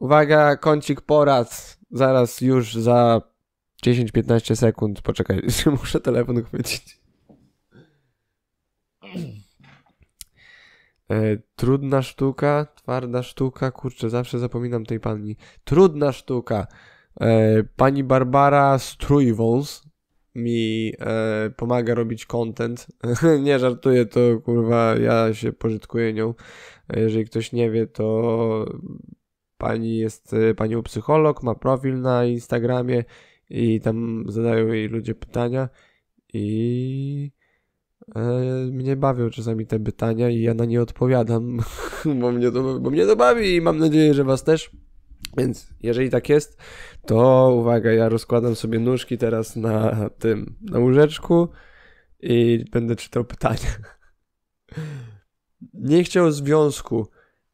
Uwaga, kącik porad. Zaraz już za 10-15 sekund. Poczekaj, muszę telefon chwycić. E, trudna sztuka, twarda sztuka. Kurczę, zawsze zapominam tej pani. Trudna sztuka. E, pani Barbara Strujwons mi e, pomaga robić content. nie żartuję, to kurwa, ja się pożytkuję nią. E, jeżeli ktoś nie wie, to Pani jest y, panią psycholog, ma profil na Instagramie i tam zadają jej ludzie pytania i e, mnie bawią czasami te pytania i ja na nie odpowiadam, bo mnie to, bo mnie to bawi i mam nadzieję, że was też. Więc jeżeli tak jest, to uwaga, ja rozkładam sobie nóżki teraz na tym, na łóżeczku i będę czytał pytania. Nie chciał związku.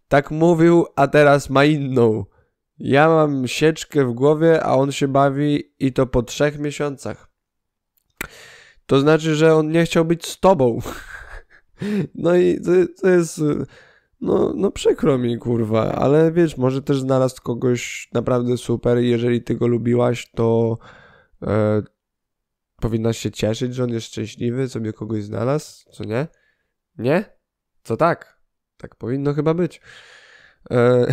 Tak mówił, a teraz ma inną. Ja mam sieczkę w głowie, a on się bawi i to po trzech miesiącach. To znaczy, że on nie chciał być z tobą. No i to, to jest. No, no przykro mi, kurwa, ale wiesz, może też znalazł kogoś naprawdę super i jeżeli ty go lubiłaś, to e, powinnaś się cieszyć, że on jest szczęśliwy, sobie kogoś znalazł, co nie? Nie? Co tak? Tak powinno chyba być. E,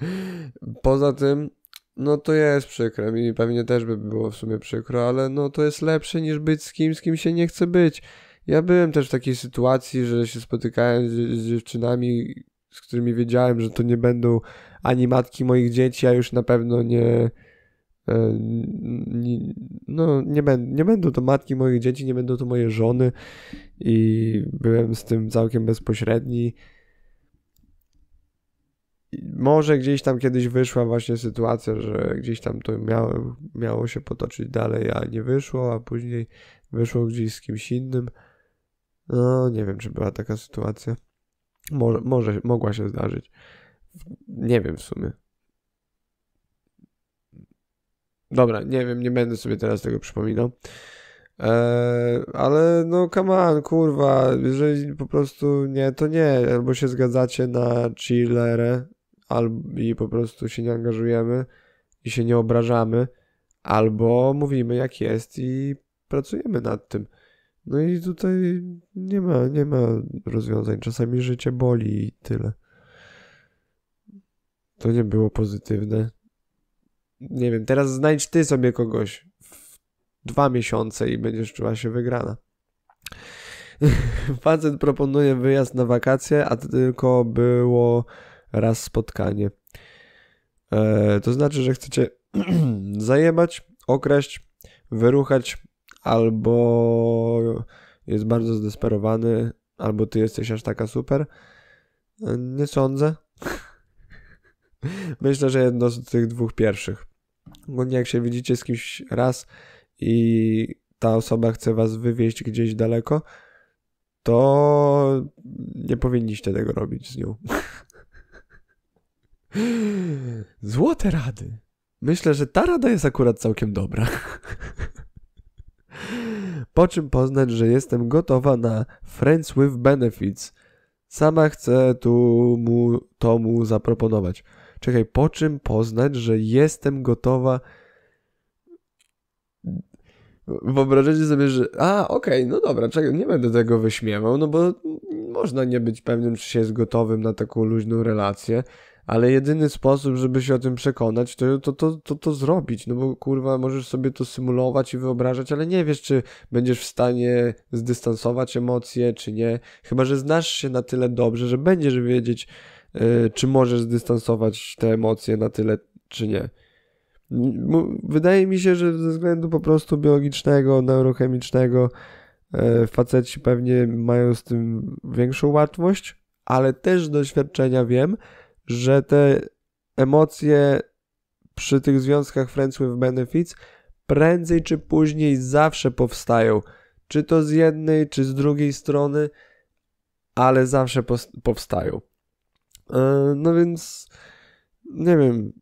poza tym, no to jest przykre. Mi pewnie też by było w sumie przykro, ale no to jest lepsze niż być z kimś, z kim się nie chce być. Ja byłem też w takiej sytuacji, że się spotykałem z, z dziewczynami, z którymi wiedziałem, że to nie będą ani matki moich dzieci, a już na pewno nie. E, no, nie, będ, nie będą to matki moich dzieci, nie będą to moje żony, i byłem z tym całkiem bezpośredni może gdzieś tam kiedyś wyszła właśnie sytuacja, że gdzieś tam to miało się potoczyć dalej, a nie wyszło, a później wyszło gdzieś z kimś innym. No, nie wiem, czy była taka sytuacja. Może, może mogła się zdarzyć. Nie wiem w sumie. Dobra, nie wiem, nie będę sobie teraz tego przypominał. Eee, ale no come on, kurwa, jeżeli po prostu nie, to nie, albo się zgadzacie na chillere albo i po prostu się nie angażujemy i się nie obrażamy, albo mówimy jak jest i pracujemy nad tym. No i tutaj nie ma, nie ma rozwiązań. Czasami życie boli i tyle. To nie było pozytywne. Nie wiem, teraz znajdź ty sobie kogoś w dwa miesiące i będziesz czuła się wygrana. Facet proponuje wyjazd na wakacje, a to tylko było raz spotkanie. E, to znaczy, że chcecie zajebać, okraść, wyruchać, albo jest bardzo zdesperowany, albo ty jesteś aż taka super. E, nie sądzę. Myślę, że jedno z tych dwóch pierwszych. Ogólnie jak się widzicie z kimś raz i ta osoba chce was wywieźć gdzieś daleko, to nie powinniście tego robić z nią. Złote rady. Myślę, że ta rada jest akurat całkiem dobra. Po czym poznać, że jestem gotowa na Friends with Benefits. Sama chcę tu mu, to mu zaproponować. Czekaj, po czym poznać, że jestem gotowa. Wyobrażacie sobie, że. A, okej, okay, no dobra, czekaj, nie będę tego wyśmiewał, no bo można nie być pewnym, czy się jest gotowym na taką luźną relację ale jedyny sposób, żeby się o tym przekonać, to to, to, to to zrobić, no bo kurwa, możesz sobie to symulować i wyobrażać, ale nie wiesz, czy będziesz w stanie zdystansować emocje, czy nie, chyba, że znasz się na tyle dobrze, że będziesz wiedzieć, yy, czy możesz zdystansować te emocje na tyle, czy nie. Wydaje mi się, że ze względu po prostu biologicznego, neurochemicznego, yy, faceci pewnie mają z tym większą łatwość, ale też z doświadczenia wiem, że te emocje przy tych związkach Friends with Benefits prędzej czy później zawsze powstają. Czy to z jednej, czy z drugiej strony, ale zawsze powstają. E, no więc nie wiem,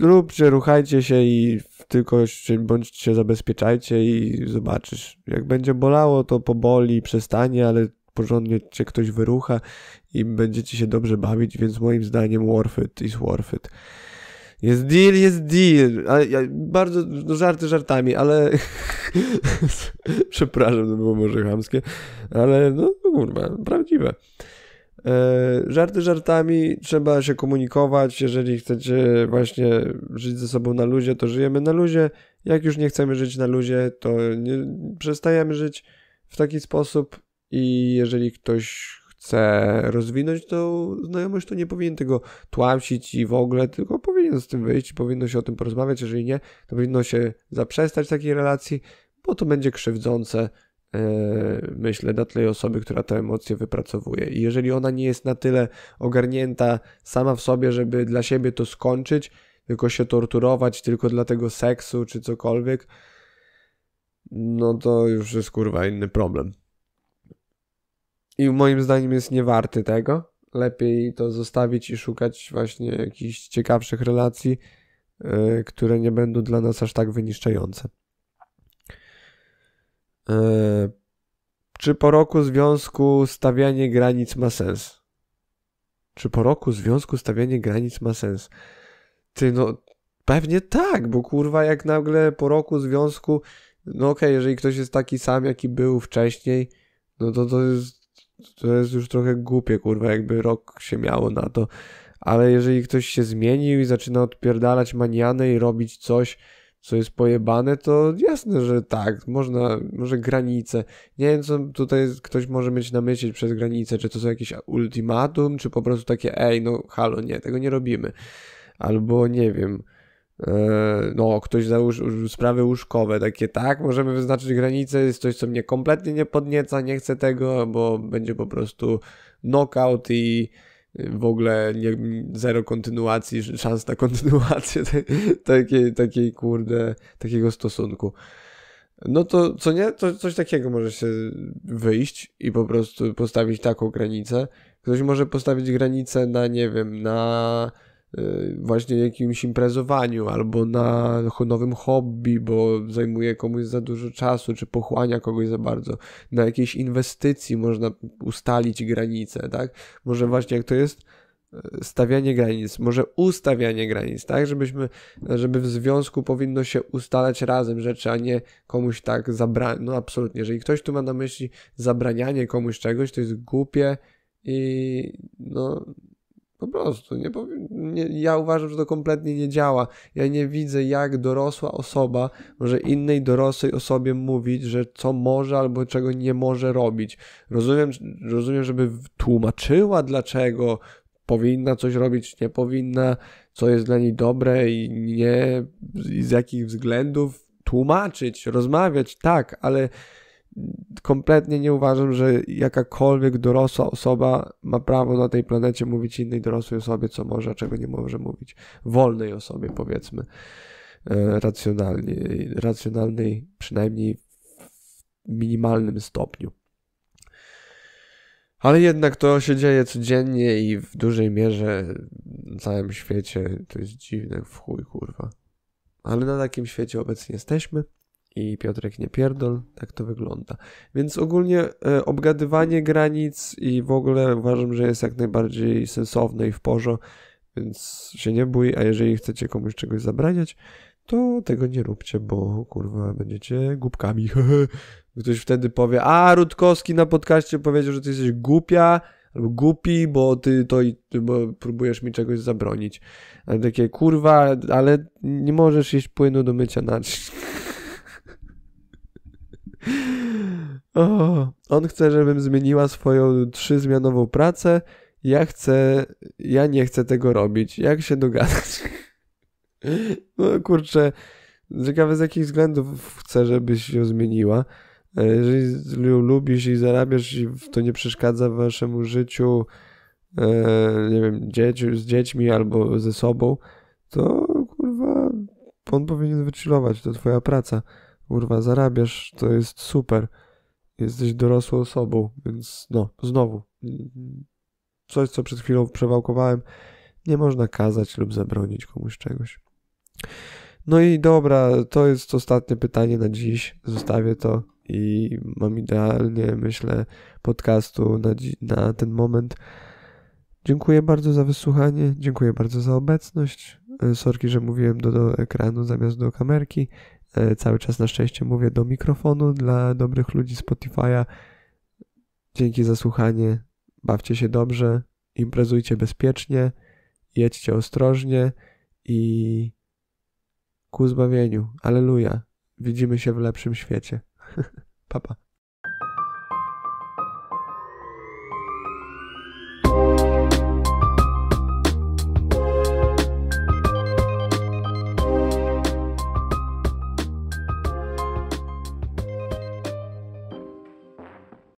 róbcie, ruchajcie się i tylko się, bądź się zabezpieczajcie i zobaczysz. Jak będzie bolało, to poboli, przestanie, ale porządnie cię ktoś wyrucha i będziecie się dobrze bawić, więc moim zdaniem worth it is worth it. Jest deal, jest deal. A, ja, bardzo, no żarty żartami, ale przepraszam, to było może chamskie, ale no kurwa, prawdziwe. E, żarty żartami, trzeba się komunikować, jeżeli chcecie właśnie żyć ze sobą na luzie, to żyjemy na luzie, jak już nie chcemy żyć na luzie, to nie, przestajemy żyć w taki sposób, i jeżeli ktoś chce rozwinąć tą znajomość, to nie powinien tego tłamsić i w ogóle, tylko powinien z tym wyjść, powinno się o tym porozmawiać. Jeżeli nie, to powinno się zaprzestać takiej relacji, bo to będzie krzywdzące, yy, myślę, dla tej osoby, która te emocje wypracowuje. I jeżeli ona nie jest na tyle ogarnięta sama w sobie, żeby dla siebie to skończyć, tylko się torturować tylko dla tego seksu czy cokolwiek, no to już jest kurwa inny problem i moim zdaniem jest niewarty tego. Lepiej to zostawić i szukać właśnie jakichś ciekawszych relacji, e, które nie będą dla nas aż tak wyniszczające. E, czy po roku związku stawianie granic ma sens? Czy po roku związku stawianie granic ma sens? Ty, no pewnie tak, bo kurwa, jak nagle po roku związku, no okej, okay, jeżeli ktoś jest taki sam, jaki był wcześniej, no to to jest to jest już trochę głupie, kurwa, jakby rok się miało na to. Ale jeżeli ktoś się zmienił i zaczyna odpierdalać manianę i robić coś, co jest pojebane, to jasne, że tak, można, może granice. Nie wiem, co tutaj ktoś może mieć na myśli przez granice, czy to są jakieś ultimatum, czy po prostu takie, ej, no halo, nie, tego nie robimy. Albo nie wiem, E, no, ktoś załóż sprawy łóżkowe, takie tak, możemy wyznaczyć granice, jest coś, co mnie kompletnie nie podnieca, nie chcę tego, bo będzie po prostu knockout i y, w ogóle nie, zero kontynuacji, szans na kontynuację te, takiej, takiej, kurde, takiego stosunku. No to co nie, to coś takiego może się wyjść i po prostu postawić taką granicę. Ktoś może postawić granicę na, nie wiem, na Y, właśnie jakimś imprezowaniu albo na nowym hobby, bo zajmuje komuś za dużo czasu, czy pochłania kogoś za bardzo. Na jakiejś inwestycji można ustalić granice, tak? Może właśnie jak to jest y, stawianie granic, może ustawianie granic, tak? Żebyśmy, żeby w związku powinno się ustalać razem rzeczy, a nie komuś tak zabrać. No absolutnie, jeżeli ktoś tu ma na myśli zabranianie komuś czegoś, to jest głupie i no po prostu. Nie, nie, ja uważam, że to kompletnie nie działa. Ja nie widzę, jak dorosła osoba może innej dorosłej osobie mówić, że co może albo czego nie może robić. Rozumiem, rozumiem żeby tłumaczyła, dlaczego powinna coś robić, nie powinna, co jest dla niej dobre i nie, i z jakich względów tłumaczyć, rozmawiać, tak, ale kompletnie nie uważam, że jakakolwiek dorosła osoba ma prawo na tej planecie mówić innej dorosłej osobie, co może, a czego nie może mówić. Wolnej osobie, powiedzmy, e, racjonalnej, racjonalnej przynajmniej w minimalnym stopniu. Ale jednak to się dzieje codziennie i w dużej mierze na całym świecie. To jest dziwne, w chuj, kurwa. Ale na takim świecie obecnie jesteśmy i Piotrek nie pierdol, tak to wygląda. Więc ogólnie e, obgadywanie granic i w ogóle uważam, że jest jak najbardziej sensowne i w porządku, więc się nie bój, a jeżeli chcecie komuś czegoś zabraniać, to tego nie róbcie, bo kurwa będziecie głupkami. Ktoś wtedy powie, a Rutkowski na podcaście powiedział, że ty jesteś głupia, albo głupi, bo ty to ty, bo próbujesz mi czegoś zabronić. Ale takie kurwa, ale nie możesz jeść płynu do mycia naczyń. O, on chce, żebym zmieniła swoją trzyzmianową pracę. Ja chcę, ja nie chcę tego robić. Jak się dogadać? No kurczę, ciekawe z jakich względów chce, żebyś się zmieniła. E, jeżeli ją lubisz i zarabiasz i to nie przeszkadza waszemu życiu, e, nie wiem, dzieci, z dziećmi albo ze sobą, to kurwa, on powinien wychillować, to twoja praca kurwa, zarabiasz, to jest super. Jesteś dorosłą osobą, więc no, znowu, coś, co przed chwilą przewałkowałem, nie można kazać lub zabronić komuś czegoś. No i dobra, to jest ostatnie pytanie na dziś. Zostawię to i mam idealnie, myślę, podcastu na, na ten moment. Dziękuję bardzo za wysłuchanie, dziękuję bardzo za obecność. E, sorki, że mówiłem do, do ekranu zamiast do kamerki. E, cały czas na szczęście mówię do mikrofonu dla dobrych ludzi Spotify'a. Dzięki za słuchanie. Bawcie się dobrze, imprezujcie bezpiecznie, jedźcie ostrożnie i ku zbawieniu. Aleluja. Widzimy się w lepszym świecie. Papa. Pa.